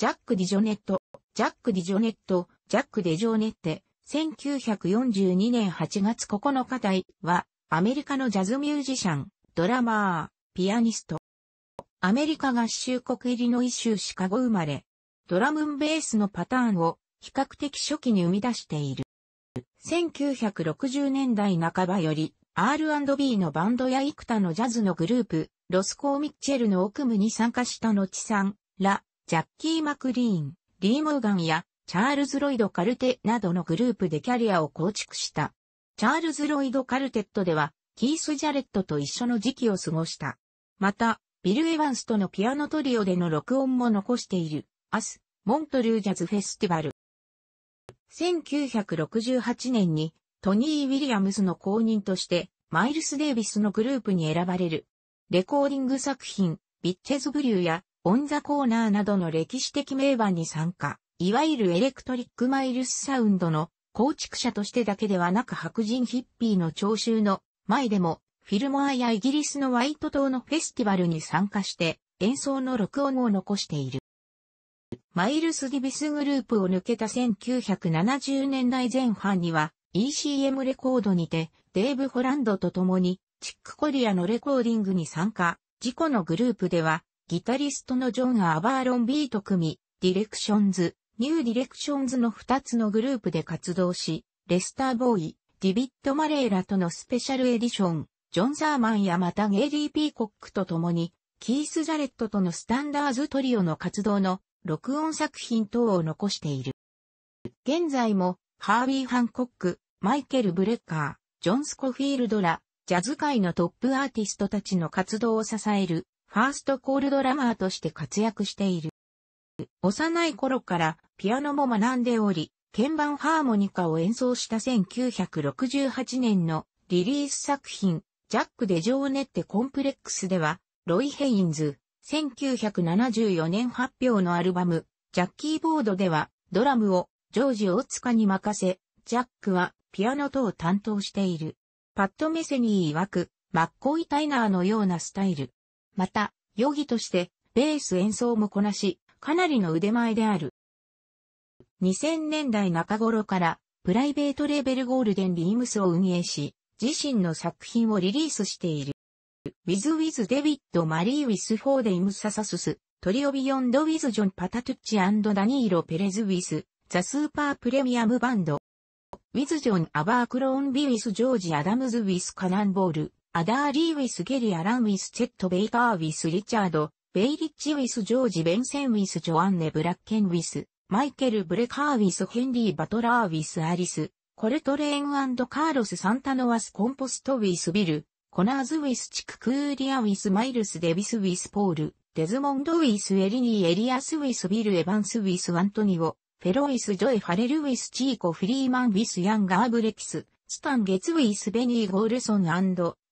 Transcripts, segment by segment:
ジャック・ディジョネット、ジャック・ディジョネット、ジャック・デジョネッテ、1942年8月9日台は、アメリカのジャズミュージシャン、ドラマー、ピアニスト。アメリカ合衆国入りの一州シカゴ生まれ、ドラムンベースのパターンを比較的初期に生み出している。1960年代半ばより R&B のバンドや幾多のジャズのグループ、ロスコー・ミッチェルの奥務に参加した後さんラ・ジャッキー・マクリーン、リー・モーガンやチャールズ・ロイド・カルテなどのグループでキャリアを構築した。チャールズ・ロイド・カルテットでは、キース・ジャレットと一緒の時期を過ごした。また、ビル・エヴァンスとのピアノトリオでの録音も残している、アス、モントルージャズ・フェスティバル。1968年に、トニー・ウィリアムスの公認として、マイルス・デイビスのグループに選ばれる。レコーディング作品、ビッチェズ・ブリューや、オンザコーナーなどの歴史的名盤に参加、いわゆるエレクトリックマイルスサウンドの構築者としてだけではなく白人ヒッピーの聴衆の前でも、フィルモアやイギリスのワイト島のフェスティバルに参加して演奏の録音を残している。マイルス・ディビスグループを抜けた1970年代前半には ECM レコードにてデーブ・ホランドと共にチックコリアのレコーディングに参加。自己のグループではギタリストのジョン・アバーロンビート組ディレクションズ、ニューディレクションズの2つのグループで活動し、レスター・ボーイ、ディビット・マレーラとのスペシャルエディション、ジョン・ザーマンやまたゲイリー・ピーコックと共に、キース・ジャレットとのスタンダーズ・トリオの活動の録音作品等を残している。現在も、ハービー・ハンコック、マイケル・ブレッカー、ジョン・スコフィールドら、ジャズ界のトップアーティストたちの活動を支えるファーストコールドラマーとして活躍している。幼い頃からピアノも学んでおり、鍵盤ハーモニカを演奏した1968年のリリース作品、ジャックデジョーネッテコンプレックスでは、ロイ・ヘインズ、1974年発表のアルバム、ジャッキーボードでは、ドラムをジョージ・オツカに任せ、ジャックはピアノ等を担当している。パッド・メセニー曰く、マッコイ・タイナーのようなスタイル。また、ヨギとして、ベース演奏もこなし、かなりの腕前である。2000年代中頃から、プライベートレーベルゴールデンリームスを運営し、自身の作品をリリースしている。ウィズ・ウィズ・デビッド・マリー・ウィス・フォーデイム・ササススト・リオ・ビヨンド・ウィズ・ジョン・パタトゥッチ・アンド・ダニーロ・ペレズ・ウィス、ザ・スーパー・プレミアム・バンド。ウィズ・ジョン・アバー・クローン・ビウィス・ジョージ・アダムズ・ウィス・カナンボール。アダーリー・ウィス・ゲリア・ラン・ウィス・チェット・ベイカー・ウィス・リチャード、ベイリッチ・ウィス・ジョージ・ベンセン・ウィス・ジョアンネ・ブラッケン・ウィス、マイケル・ブレカー・ウィス・ヘンリー・バトラー・ウィス・アリス、コルトレーンカーロス・サンタノワス・コンポスト・ウィス・ビル、コナーズ・ウィス・チク・クーリア・ウィス・マイルス・デビス・ウィス・ポール、デズモンド・ウィス・エリニー・エリアス・ウィス・ビル・エヴァンス・ウィス・アントニオ、フェロイス・ジョイ・ハレル・ウィス・チーコ・フリーマン・ウィス・ヤン・ガーブレキス、スタン・ゲツ・ウィス・ベニー・ゴールソン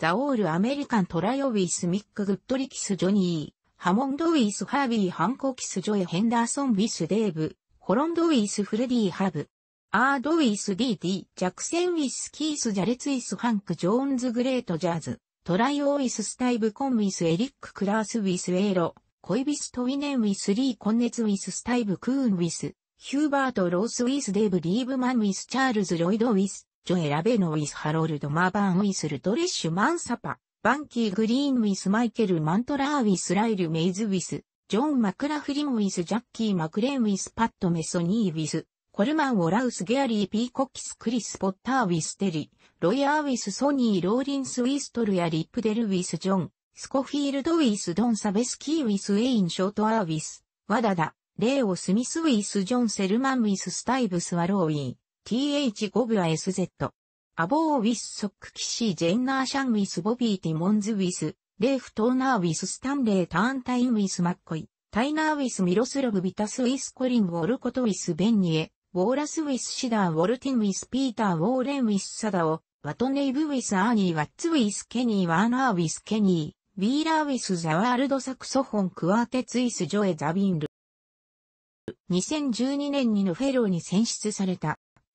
ザ・オール・アメリカン・トラヨウィス・ミック・グッドリキス・ジョニー、ハモンド・ウィス・ハービー・ハンコキス・ジョエ・ヘンダーソン・ウィス・デーブ、ホロンド・ウィス・フレディ・ハブ、アード・ウィス・ディー・ディ、ジャクセン・ウィス・キース・ジャレツ・イス・ハンク・ジョーンズ・グレート・ジャズ、トライ・オーイス・スタイブ・コン・ウィス・エリック・クラース・ウィス・エーロ、コイビス・トウィネン・ウィス・リー・コンネツ・ウィス・スタイブ・クーン・ウィス、ヒューバート・ロース・ウィス・デーブ・リーブマン・ウィス・チャールズ・ロイド・ウィス、ジョエラ・ベノ・ウィス・ハロルド・マーバン・ウィス・ルトレッシュ・マン・サパ、バンキー・グリーン・ウィス・マイケル・マントラー・ウィス・ライル・メイズ・ウィス、ジョン・マクラフリン・ウィス・ジャッキー・マクレン・ウィス・パッド・メソニー・ウィス、コルマン・オラウス・ゲアリー・ピーコッキス・クリス・ポッター・ウィス・テリ、ロイヤー・ウィス・ソニー・ローリンス・ウィストルやリップデル・ウィス・ジョン、スコフィールド・ウィス・ドン・サベスキー・ウィス・ウェイン・ショート・アー・ウィス、ワダダ、レオ・スミス・ウィス・ジョン・セルマン・ウィス・スタイブス・ワローイー。TH5 ブア SZ。アボーウィスソックキシージェンナーシャンウィスボビーティモンズウィス、レーフトーナーウィススタンレーターンタインウィスマッコイ、タイナーウィスミロスロブビタスウィスコリンウォルコトウィスベンニエ、ウォーラスウィスシダーウォルティンウィスピーターウォーレンウィスサダオ、ワトネイブウィスアーニーワッツウィスケニーワーナーウィスケニー、ウィーラーウィスザワールドサクソフォンクワーテツイスジョエザビンル。2012年にのフェローに選出された。